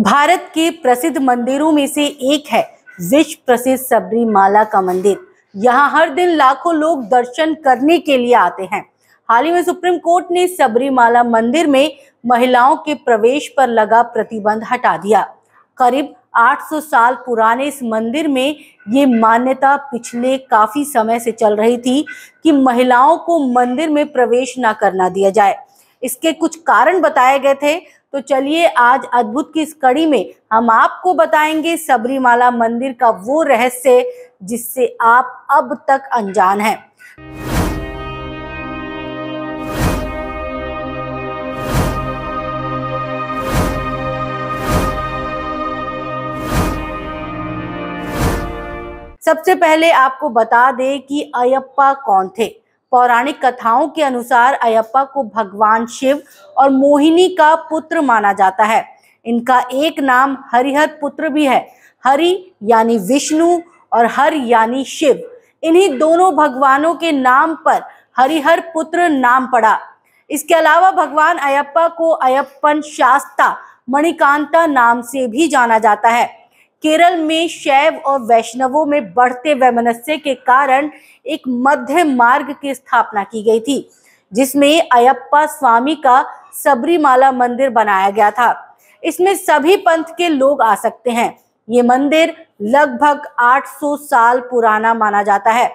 भारत के प्रसिद्ध मंदिरों में से एक है विश्व प्रसिद्ध सबरीमाला का मंदिर यहाँ हर दिन लाखों लोग दर्शन करने के लिए आते हैं हाल ही में सुप्रीम कोर्ट ने सबरीमाला मंदिर में महिलाओं के प्रवेश पर लगा प्रतिबंध हटा दिया करीब 800 साल पुराने इस मंदिर में ये मान्यता पिछले काफी समय से चल रही थी कि महिलाओं को मंदिर में प्रवेश ना करना दिया जाए इसके कुछ कारण बताए गए थे तो चलिए आज अद्भुत की इस कड़ी में हम आपको बताएंगे सबरीमाला मंदिर का वो रहस्य जिससे आप अब तक अनजान हैं सबसे पहले आपको बता दें कि अयप्पा कौन थे पौराणिक कथाओं के अनुसार अयप्पा को भगवान शिव और मोहिनी का पुत्र माना जाता है इनका एक नाम हरिहर पुत्र भी है हरि यानी विष्णु और हर यानी शिव इन्हीं दोनों भगवानों के नाम पर हरिहर पुत्र नाम पड़ा इसके अलावा भगवान अयप्पा को अयप्पन शास्ता मणिकांता नाम से भी जाना जाता है केरल में शैव और वैष्णवों में बढ़ते वैमनस्य के कारण एक मध्य मार्ग की स्थापना की गई थी जिसमें अयप्पा स्वामी का सबरीमाला मंदिर बनाया गया था इसमें सभी पंथ के लोग आ सकते हैं ये मंदिर लगभग 800 साल पुराना माना जाता है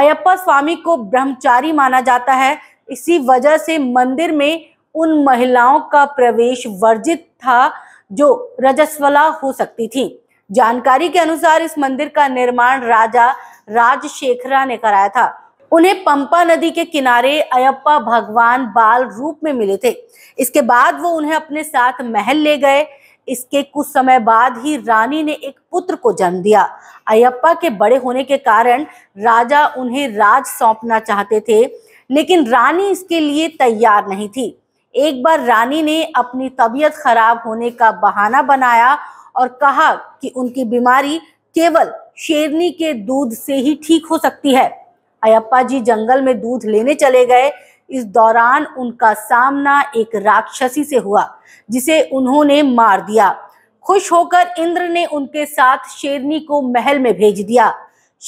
अयप्पा स्वामी को ब्रह्मचारी माना जाता है इसी वजह से मंदिर में उन महिलाओं का प्रवेश वर्जित था जो रजस्वला हो सकती थी जानकारी के अनुसार इस मंदिर का निर्माण राजा राजशेखरा ने कराया था उन्हें पंपा नदी के किनारे अयप्पा भगवान बाल रूप में मिले थे इसके बाद वो उन्हें अपने साथ महल ले गए इसके कुछ समय बाद ही रानी ने एक पुत्र को जन्म दिया अयप्पा के बड़े होने के कारण राजा उन्हें राज सौंपना चाहते थे लेकिन रानी इसके लिए तैयार नहीं थी एक बार रानी ने अपनी तबीयत खराब होने का बहाना बनाया और कहा कि उनकी बीमारी केवल शेरनी के दूध से ही ठीक हो सकती है अयप्पा जी जंगल में दूध लेने चले गए इस दौरान उनका सामना एक राक्षसी से हुआ जिसे उन्होंने मार दिया खुश होकर इंद्र ने उनके साथ शेरनी को महल में भेज दिया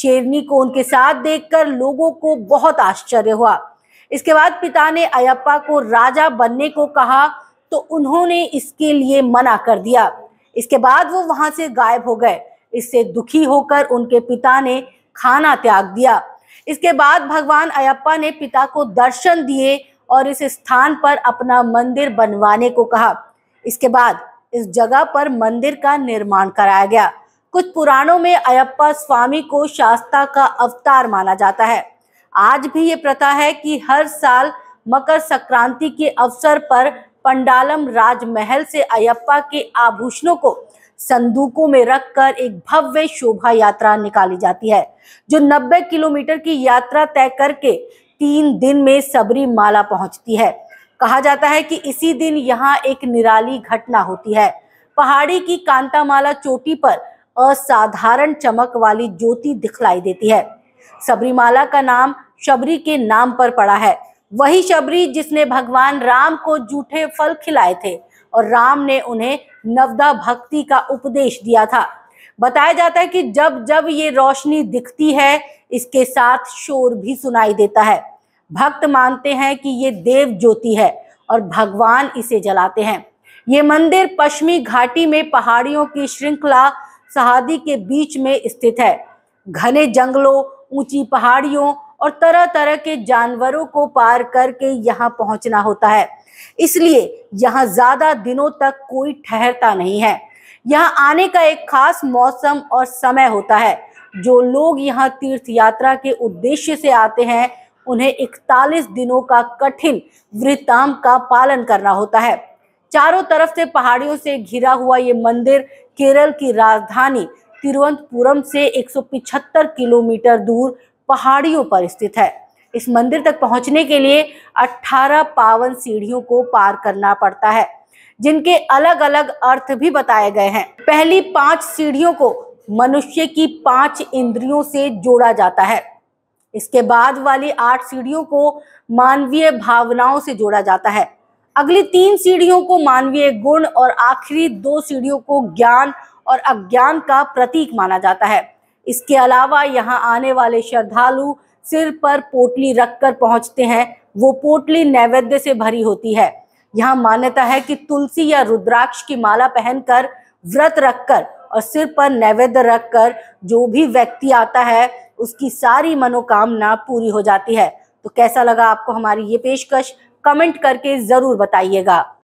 शेरनी को उनके साथ देखकर लोगों को बहुत आश्चर्य हुआ इसके बाद पिता ने अयप्पा को राजा बनने को कहा तो उन्होंने इसके लिए मना कर दिया इसके बाद वो वहां से गायब हो गए इससे दुखी होकर उनके पिता ने खाना त्याग दिया इसके बाद भगवान अयप्पा ने पिता को दर्शन दिए और इस स्थान पर अपना मंदिर बनवाने को कहा इसके बाद इस जगह पर मंदिर का निर्माण कराया गया कुछ पुराणों में अयप्पा स्वामी को शास्ता का अवतार माना जाता है आज भी ये प्रथा है कि हर साल मकर संक्रांति के अवसर पर पंडालम राजमहल से अयप्पा के आभूषणों को संदूकों में रखकर एक भव्य शोभा यात्रा निकाली जाती है जो 90 किलोमीटर की यात्रा तय करके तीन दिन में सबरी माला पहुंचती है कहा जाता है कि इसी दिन यहाँ एक निराली घटना होती है पहाड़ी की कांतामाला चोटी पर असाधारण चमक वाली ज्योति दिखलाई देती है सबरीमाला का नाम शबरी के नाम पर पड़ा है वही शबरी जिसने भगवान राम को जूठे फल खिलाए थे और राम ने उन्हें नवदा भक्ति का उपदेश दिया था बताया जाता है कि जब जब ये रोशनी दिखती है इसके साथ शोर भी सुनाई देता है भक्त मानते हैं कि ये देव ज्योति है और भगवान इसे जलाते हैं ये मंदिर पश्चिमी घाटी में पहाड़ियों की श्रृंखला सहादी के बीच में स्थित है घने जंगलों ऊंची पहाड़ियों और तरह तरह के जानवरों को पार करके यहाँ पहुंचना होता है इसलिए यहाँ ज्यादा दिनों तक कोई ठहरता नहीं है यहाँ आने का एक खास मौसम और समय होता है जो लोग यहाँ तीर्थ यात्रा के उद्देश्य से आते हैं उन्हें 41 दिनों का कठिन वृत्ताम का पालन करना होता है चारों तरफ से पहाड़ियों से घिरा हुआ ये मंदिर केरल की राजधानी तिरुवनंतपुरम से 175 किलोमीटर दूर पहाड़ियों पर स्थित है इस मंदिर तक पहुंचने के लिए 18 पावन सीढ़ियों को पार करना पड़ता है जिनके अलग अलग अर्थ भी बताए गए हैं पहली पांच सीढ़ियों को मनुष्य की पांच इंद्रियों से जोड़ा जाता है इसके बाद वाली आठ सीढ़ियों को मानवीय भावनाओं से जोड़ा जाता है अगली तीन सीढ़ियों को मानवीय गुण और आखिरी दो सीढ़ियों को ज्ञान और अज्ञान का प्रतीक माना जाता है इसके अलावा यहाँ आने वाले श्रद्धालु सिर पर पोटली रख कर हैं वो पोटली नैवेद्य से भरी होती है यहाँ मान्यता है कि तुलसी या रुद्राक्ष की माला पहनकर व्रत रखकर और सिर पर नैवेद्य रखकर जो भी व्यक्ति आता है उसकी सारी मनोकामना पूरी हो जाती है तो कैसा लगा आपको हमारी ये पेशकश कमेंट करके ज़रूर बताइएगा